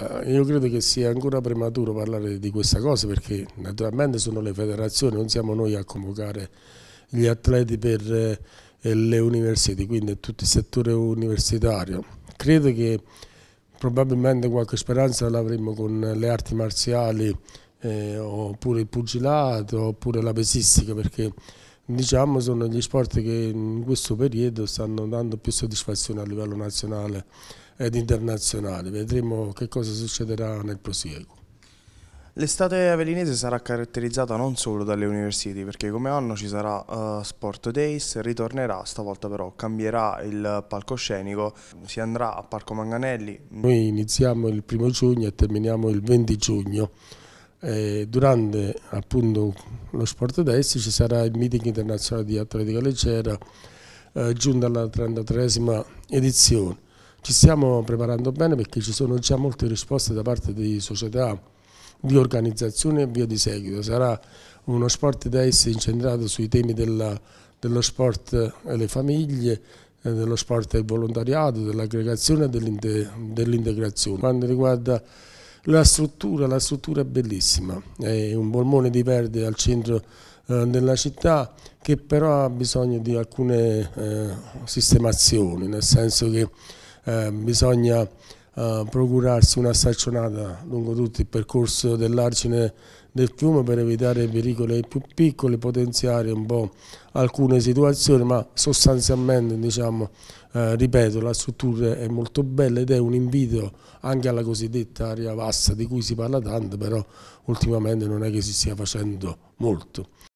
Eh, io credo che sia ancora prematuro parlare di questa cosa perché naturalmente sono le federazioni, non siamo noi a convocare gli atleti per eh, le università, quindi tutto il settore universitario. Credo che probabilmente qualche speranza l'avremo con le arti marziali eh, oppure il pugilato oppure la pesistica perché diciamo sono gli sport che in questo periodo stanno dando più soddisfazione a livello nazionale ed internazionali. Vedremo che cosa succederà nel prosieguo. L'estate avellinese sarà caratterizzata non solo dalle università, perché come anno ci sarà uh, Sport Days, ritornerà, stavolta però cambierà il palcoscenico, si andrà a Parco Manganelli. Noi iniziamo il primo giugno e terminiamo il 20 giugno. E durante appunto lo Sport Days ci sarà il meeting internazionale di atletica leggera eh, giunta alla 33esima edizione ci stiamo preparando bene perché ci sono già molte risposte da parte di società, di organizzazioni e via di seguito. Sarà uno sport da essere incentrato sui temi della, dello sport e le famiglie, eh, dello sport e il volontariato, dell'aggregazione e dell'integrazione. Quando riguarda la struttura, la struttura è bellissima, è un polmone di verde al centro eh, della città che però ha bisogno di alcune eh, sistemazioni, nel senso che eh, bisogna eh, procurarsi una staccionata lungo tutto il percorso dell'argine del fiume per evitare pericoli più piccoli, potenziare un po' alcune situazioni, ma sostanzialmente, diciamo, eh, ripeto, la struttura è molto bella ed è un invito anche alla cosiddetta aria vasta di cui si parla tanto, però ultimamente non è che si stia facendo molto.